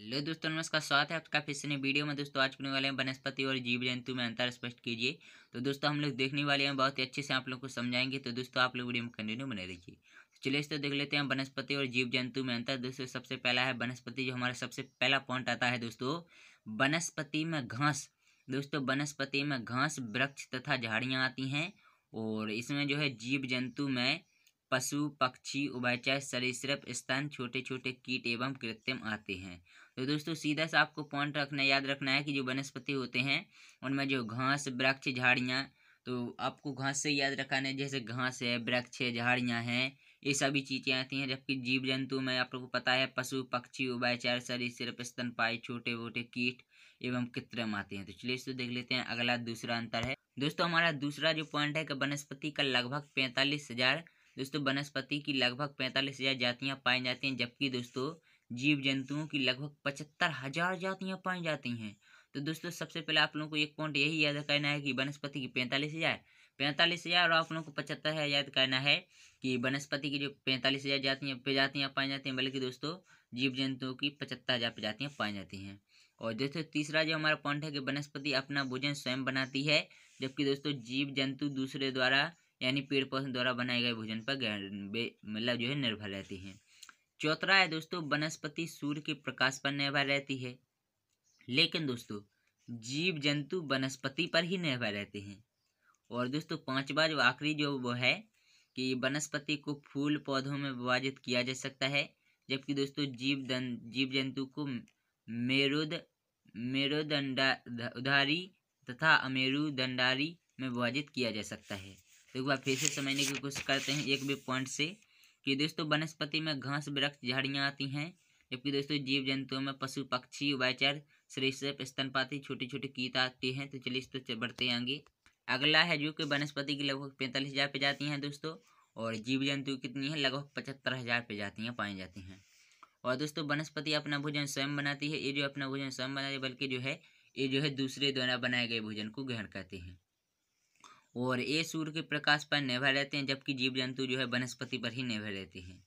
hello दोस्तों नमस्कार स्वागत है आपका फिर से वीडियो में दोस्तों आज करने वाले हैं वनस्पति और जीव जंतु में अंतर स्पष्ट कीजिए तो दोस्तों हम लोग देखने वाले हैं बहुत ही अच्छे से आप लोग को समझाएंगे तो दोस्तों आप लोग वीडियो में कंटिन्यू बने रहिए तो चलिए दोस्तों देख लेते हैं वनस्पति और जीव जंतु में अंतर दोस्तों सबसे पहला है वनस्पति जो हमारा सबसे पहला पॉइंट आता है दोस्तों वनस्पति में घास दोस्तों वनस्पति में घास वृक्ष तथा झाड़ियाँ आती हैं और इसमें जो है जीव जंतु में पशु पक्षी उभयचर सरीसृप स्तन छोटे छोटे कीट एवं कृत्रिम आते हैं तो दोस्तों सीधा सा आपको पॉइंट रखना याद रखना है कि जो वनस्पति होते हैं उनमें जो घास वृक्ष झाड़ियाँ तो आपको घास से याद रखाना है जैसे घास है वृक्ष है झाड़ियाँ हैं ये सभी चीज़ें आती हैं जबकि जीव जंतु में आप लोग को पता है पशु पक्षी उभयचर स्तन पाई छोटे मोटे कीट एवं कृत्रिम आते हैं तो चलिए इसको देख लेते हैं अगला दूसरा अंतर है दोस्तों हमारा दूसरा जो पॉइंट है कि वनस्पति का लगभग पैंतालीस हज़ार दोस्तों वनस्पति की लगभग पैंतालीस हज़ार जातियाँ पाई जाती हैं जबकि दोस्तों जीव जंतुओं की लगभग पचहत्तर हज़ार जातियाँ पाई जाती हैं तो दोस्तों सबसे पहले आप लोगों को एक पॉइंट यही याद करना है कि वनस्पति की पैंतालीस हज़ार पैंतालीस हज़ार और आप लोगों को पचहत्तर हज़ार याद करना है कि वनस्पति की जो पैंतालीस हज़ार जातियाँ प्रजातियाँ पाई जाती हैं बल्कि दोस्तों जीव जंतुओं की पचहत्तर हज़ार प्रजातियाँ पाई जाती हैं और दोस्तों तीसरा जो हमारा पॉइंट है कि वनस्पति अपना भोजन स्वयं बनाती है जबकि दोस्तों जीव जंतु दूसरे द्वारा यानी पेड़ पौधों द्वारा बनाए गए भोजन पर मतलब जो है निर्भर रहती हैं चौथा है दोस्तों वनस्पति सूर्य के प्रकाश पर निर्भर रहती है लेकिन दोस्तों जीव जंतु वनस्पति पर ही निर्भर रहते हैं और दोस्तों पांचवा जो आखिरी जो वो है कि वनस्पति को फूल पौधों में विभाजित किया जा सकता है जबकि दोस्तों जीव दन जीव जंतु को मेरुद मेरुदंडा उधारी तथा अमेरुदंडारी में विभाजित किया जा सकता है तो एक बार फिर से समझने की कोशिश करते हैं एक भी पॉइंट से कि दोस्तों वनस्पति में घास वृक्ष झाड़ियाँ आती हैं जबकि दोस्तों जीव जंतुओं में पशु पक्षी वायचर सरीसृप स्तनपाती छोटी छोटी कीट आती हैं तो चलिए इस तो बढ़ते आएंगे अगला है जो कि वनस्पति की लगभग पैंतालीस हज़ार पे जाती हैं दोस्तों और जीव जंतु कितनी है लगभग पचहत्तर हज़ार पे जाती हैं पाई जाती हैं और दोस्तों वनस्पति अपना भोजन स्वयं बनाती है ये जो अपना भोजन स्वयं बनाती है बल्कि जो है ये जो है दूसरे द्वारा बनाए गए भोजन को ग्रहण करती हैं और ये सूर्य के प्रकाश पर निर्भर रहते हैं जबकि जीव जंतु जो है वनस्पति पर ही निर्भर रहते हैं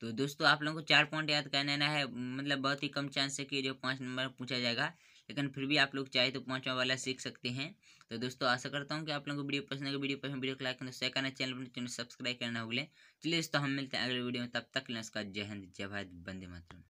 तो दोस्तों आप लोगों को चार पॉइंट याद कर लेना है मतलब बहुत ही कम चांस है कि जो पाँच नंबर पूछा जाएगा लेकिन फिर भी आप लोग चाहे तो पाँचवा वाला सीख सकते हैं तो दोस्तों आशा करता हूँ कि आप लोगों को वीडियो पसंद है वीडियो पसंद वीडियो को लाइक करना शेयर करना चैनल पर सब्सक्राइब करना गए चलिए दोस्तों हम मिलते हैं अगले वीडियो में तब तक लें उसका जय हिंद जय भारत बंदे मातरम